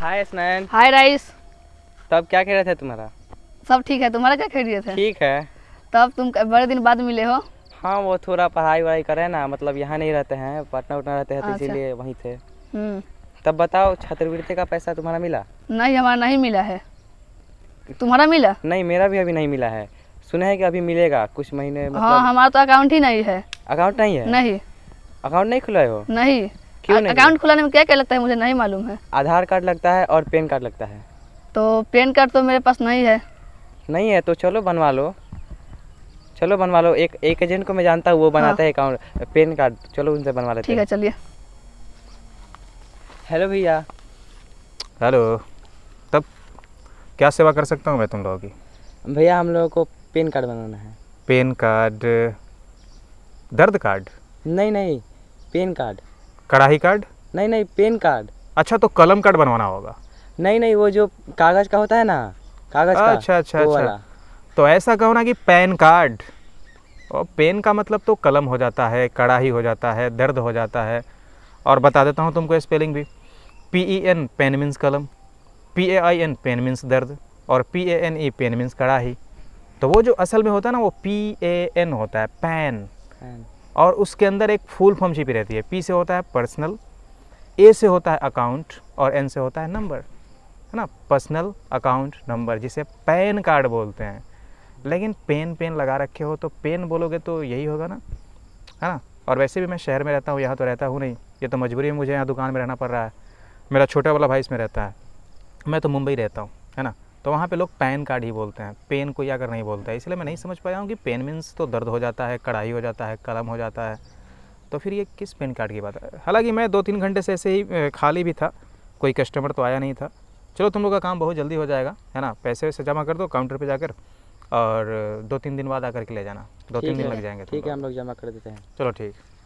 हाय स्नैन हाय rice तब क्या कह रहे थे तुम्हारा सब ठीक है तुम्हारा क्या कह रहे थे ठीक है तब तो तुम बड़े दिन बाद मिले हो हाँ वो थोड़ा पढ़ाई वढ़ाई करे ना मतलब यहाँ नहीं रहते हैं पटना उठना रहते हैं तो अच्छा। इसीलिए वहीं थे हम्म। तब बताओ छात्रवृत्ति का पैसा तुम्हारा मिला नहीं हमारा नहीं मिला है तुम्हारा मिला नहीं मेरा भी अभी नहीं मिला है सुने हैं कि अभी मिलेगा कुछ महीने हाँ, मतलब... हाँ हमारा तो अकाउंट ही नहीं है अकाउंट नहीं है नहीं अकाउंट नहीं खुला है हो नहीं क्यों अकाउंट खुलाने में क्या क्या लगता है मुझे नहीं मालूम है आधार कार्ड लगता है और पैन कार्ड लगता है तो पैन कार्ड तो मेरे पास नहीं है नहीं है तो चलो बनवा लो चलो बनवा लो एक एक एजेंट को मैं जानता हूँ वो बनाता हाँ। है अकाउंट पेन कार्ड चलो उनसे बनवा लेते ठीक है चलिए हेलो भैया हेलो तब क्या सेवा कर सकता हूँ मैं तुम लोगों की भैया हम लोगों को पेन कार्ड बनाना है पेन कार्ड दर्द कार्ड नहीं नहीं पेन कार्ड कढ़ाई कार्ड नहीं नहीं पेन कार्ड अच्छा तो कलम कार्ड बनवाना होगा नहीं नहीं वो जो कागज का होता है ना कागज का अच्छा अच्छा अच्छा तो ऐसा कहो ना कि पैन कार्ड और पेन का मतलब तो कलम हो जाता है कड़ाही हो जाता है दर्द हो जाता है और बता देता हूँ तुमको स्पेलिंग भी P E N pen means कलम P A I N pen means दर्द और P A N E pane means कड़ाही तो वो जो असल में होता है ना वो पी ए एन होता है पैन और उसके अंदर एक फुल फॉर्म छिपी रहती है पी से होता है पर्सनल ए से होता है अकाउंट और एन से होता है नंबर है ना पर्सनल अकाउंट नंबर जिसे पैन कार्ड बोलते हैं लेकिन पेन पेन लगा रखे हो तो पेन बोलोगे तो यही होगा ना है ना और वैसे भी मैं शहर में रहता हूँ यहाँ तो रहता हूँ नहीं ये तो मजबूरी है मुझे यहाँ दुकान में रहना पड़ रहा है मेरा छोटा वाला भाई इसमें रहता है मैं तो मुंबई रहता हूँ है ना तो वहाँ पे लोग पैन कार्ड ही बोलते हैं पेन कोई अगर नहीं बोलता है इसलिए मैं नहीं समझ पाया हूँ कि पेन मीन्स तो दर्द हो जाता है कढ़ाई हो जाता है कलम हो जाता है तो फिर ये किस पेन कार्ड की बात है हालाँकि मैं दो तीन घंटे से ऐसे ही खाली भी था कोई कस्टमर तो आया नहीं था चलो तुम लोग का काम बहुत जल्दी हो जाएगा है ना पैसे वैसे जमा कर दो काउंटर पर जाकर और दो तीन दिन बाद आकर के ले जाना दो तीन दिन लग जाएंगे ठीक है हम लोग जमा कर देते हैं चलो ठीक